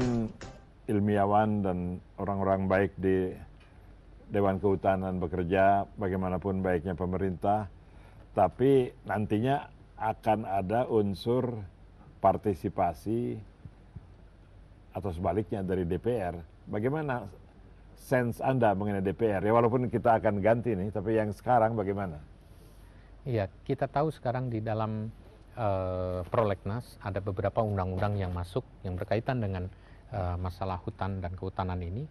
pun ilmiawan dan orang-orang baik di Dewan Kehutanan bekerja, bagaimanapun baiknya pemerintah, tapi nantinya akan ada unsur partisipasi atau sebaliknya dari DPR. Bagaimana sense Anda mengenai DPR? Ya walaupun kita akan ganti nih, tapi yang sekarang bagaimana? Iya, kita tahu sekarang di dalam uh, prolegnas ada beberapa undang-undang yang masuk yang berkaitan dengan uh, masalah hutan dan kehutanan ini.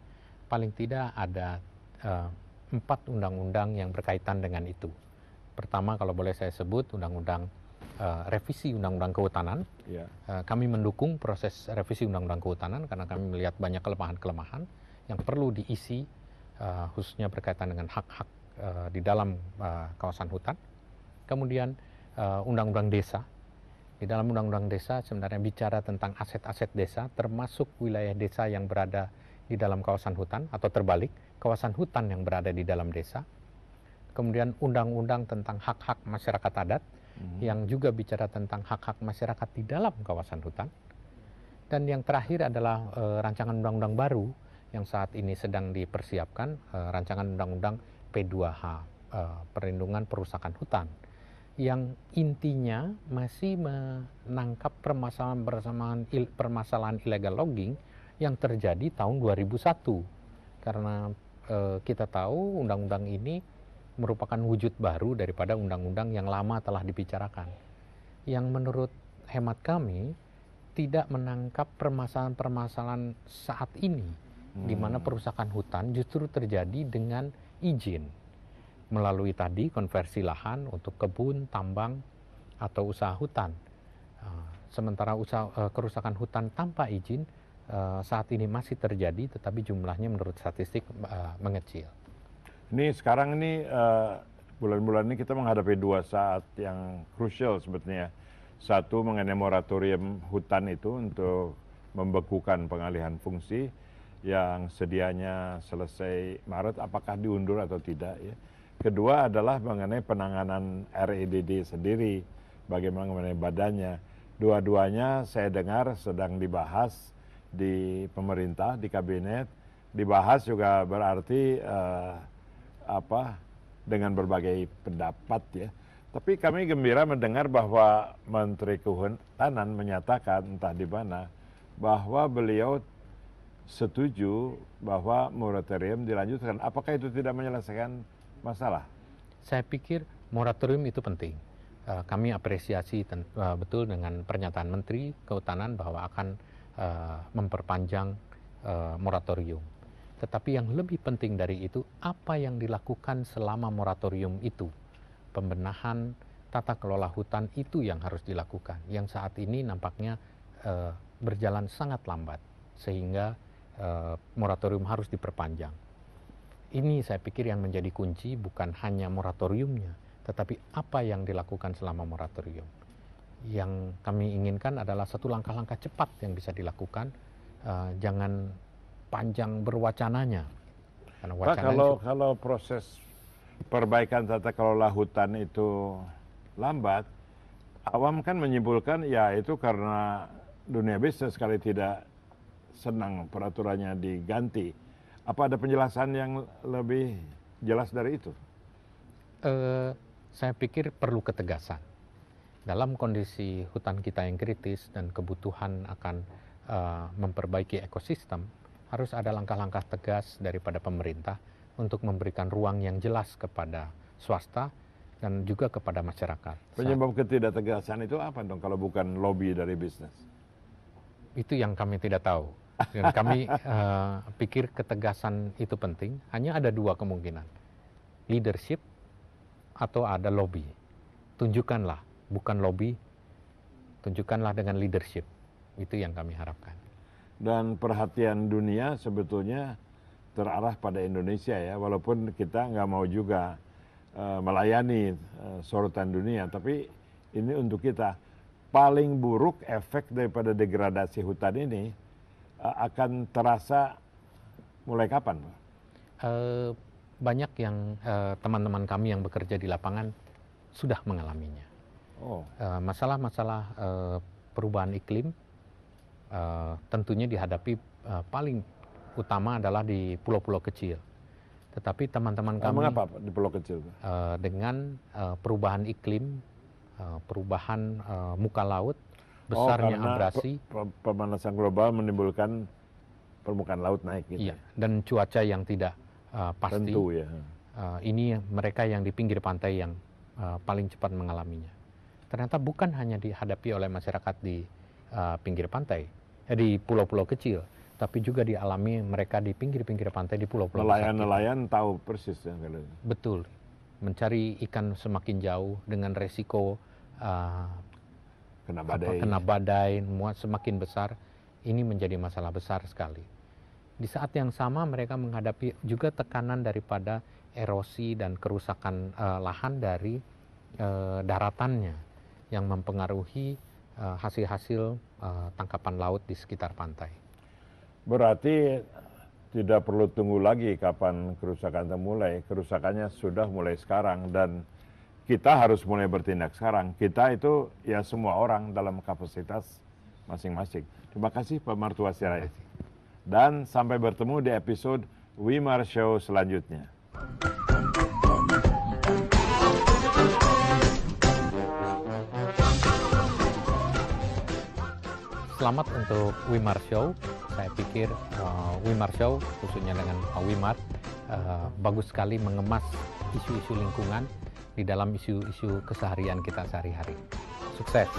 Paling tidak ada uh, empat undang-undang yang berkaitan dengan itu. Pertama kalau boleh saya sebut undang-undang uh, revisi undang-undang kehutanan. Yeah. Ya. Uh, kami mendukung proses revisi undang-undang kehutanan karena kami melihat banyak kelemahan-kelemahan yang perlu diisi uh, khususnya berkaitan dengan hak-hak uh, di dalam uh, kawasan hutan. Kemudian undang-undang uh, undang -undang desa di dalam Undang-Undang Desa sebenarnya bicara tentang aset-aset desa termasuk wilayah desa yang berada di dalam kawasan hutan atau terbalik, kawasan hutan yang berada di dalam desa. Kemudian Undang-Undang tentang hak-hak masyarakat adat hmm. yang juga bicara tentang hak-hak masyarakat di dalam kawasan hutan. Dan yang terakhir adalah e, rancangan Undang-Undang baru yang saat ini sedang dipersiapkan, e, rancangan Undang-Undang P2H, e, eh, Perlindungan Perusakan Hutan yang intinya masih menangkap permasalahan permasalahan, permasalahan illegal logging yang terjadi tahun 2001 karena e, kita tahu undang-undang ini merupakan wujud baru daripada undang-undang yang lama telah dibicarakan yang menurut hemat kami tidak menangkap permasalahan-permasalahan saat ini hmm. di mana perusakan hutan justru terjadi dengan izin melalui tadi konversi lahan untuk kebun, tambang, atau usaha hutan. Ah, sementara usaha, eh, kerusakan hutan tanpa izin eh, saat ini masih terjadi, tetapi jumlahnya menurut statistik eh, mengecil. Ini sekarang ini bulan-bulan ini kita menghadapi dua saat yang krusial sebetulnya. Satu mengenai moratorium hutan itu untuk membekukan pengalihan fungsi yang sedianya selesai Maret, apakah diundur atau tidak ya. Kedua adalah mengenai penanganan REDD sendiri, bagaimana mengenai badannya. Dua-duanya saya dengar sedang dibahas di pemerintah, di kabinet. Dibahas juga berarti eh, apa dengan berbagai pendapat ya. Tapi kami gembira mendengar bahwa Menteri Kehutanan menyatakan entah di mana bahwa beliau setuju bahwa moratorium dilanjutkan. Apakah itu tidak menyelesaikan masalah? Saya pikir moratorium itu penting. Eh, kami apresiasi eh, betul dengan pernyataan Menteri Kehutanan bahwa akan eh, memperpanjang moratorium. Tetapi yang lebih penting dari itu, apa yang dilakukan selama moratorium itu? Pembenahan tata kelola hutan itu yang harus dilakukan, yang saat ini nampaknya berjalan sangat lambat, sehingga moratorium harus diperpanjang ini saya pikir yang menjadi kunci bukan hanya moratoriumnya, tetapi apa yang dilakukan selama moratorium. Yang kami inginkan adalah satu langkah-langkah cepat yang bisa dilakukan, uh, jangan panjang berwacananya. Karena Pak, kalau itu... kalau proses perbaikan tata kelola hutan itu lambat, awam kan menyimpulkan ya itu karena dunia bisnis sekali tidak senang peraturannya diganti apa ada penjelasan yang lebih jelas dari itu? Uh, saya pikir perlu ketegasan. Dalam kondisi hutan kita yang kritis dan kebutuhan akan uh, memperbaiki ekosistem, harus ada langkah-langkah tegas daripada pemerintah untuk memberikan ruang yang jelas kepada swasta dan juga kepada masyarakat. Penyebab ketidaktegasan itu apa dong kalau bukan lobby dari bisnis? Itu yang kami tidak tahu kami uh, pikir ketegasan itu penting. Hanya ada dua kemungkinan. Leadership atau ada lobby. Tunjukkanlah, bukan lobby. Tunjukkanlah dengan leadership. Itu yang kami harapkan. Dan perhatian dunia sebetulnya terarah pada Indonesia ya. Walaupun kita nggak mau juga uh, melayani uh, sorotan dunia. Tapi ini untuk kita. Paling buruk efek daripada degradasi hutan ini Eh, akan terasa mulai kapan? Uh, banyak yang eh, teman-teman uh, kami yang bekerja di lapangan sudah mengalaminya. Oh. Masalah-masalah oh. uh, uh, perubahan iklim uh, tentunya dihadapi uh, paling utama adalah di pulau-pulau kecil. Tetapi teman-teman kami... Mengapa di pulau kecil? Uh, dengan uh, perubahan iklim, uh, perubahan uh, muka laut, Oh, besarnya oh, abrasi. Pemanasan global menimbulkan permukaan laut naik gitu. Iya, ya? dan cuaca yang tidak uh, pasti. Tentu ya. Uh, ini mereka yang di pinggir pantai yang uh, paling cepat mengalaminya. Ternyata bukan hanya dihadapi oleh masyarakat di uh, pinggir pantai, eh, di pulau-pulau kecil, tapi juga dialami mereka di pinggir-pinggir pantai di pulau-pulau kecil. Nelayan-nelayan tahu persis yang Betul. Mencari ikan semakin jauh dengan resiko uh, kena badai, apa, kena badai muat semakin besar, ini menjadi masalah besar sekali. Di saat yang sama mereka menghadapi juga tekanan daripada erosi dan kerusakan uh, lahan dari uh, daratannya yang mempengaruhi eh, hasil-hasil uh, tangkapan laut di sekitar pantai. Berarti tidak perlu tunggu lagi kapan kerusakan mulai, kerusakannya sudah mulai sekarang dan kita harus mulai bertindak sekarang. Kita itu ya semua orang dalam kapasitas masing-masing. Terima kasih Pak Martua Sirait. Dan sampai bertemu di episode Wimar Show selanjutnya. Selamat untuk Wimar Show. Saya pikir uh, Wimar Show, khususnya dengan Pak Wimar, uh, bagus sekali mengemas isu-isu lingkungan di dalam isu-isu keseharian kita sehari-hari. Sukses!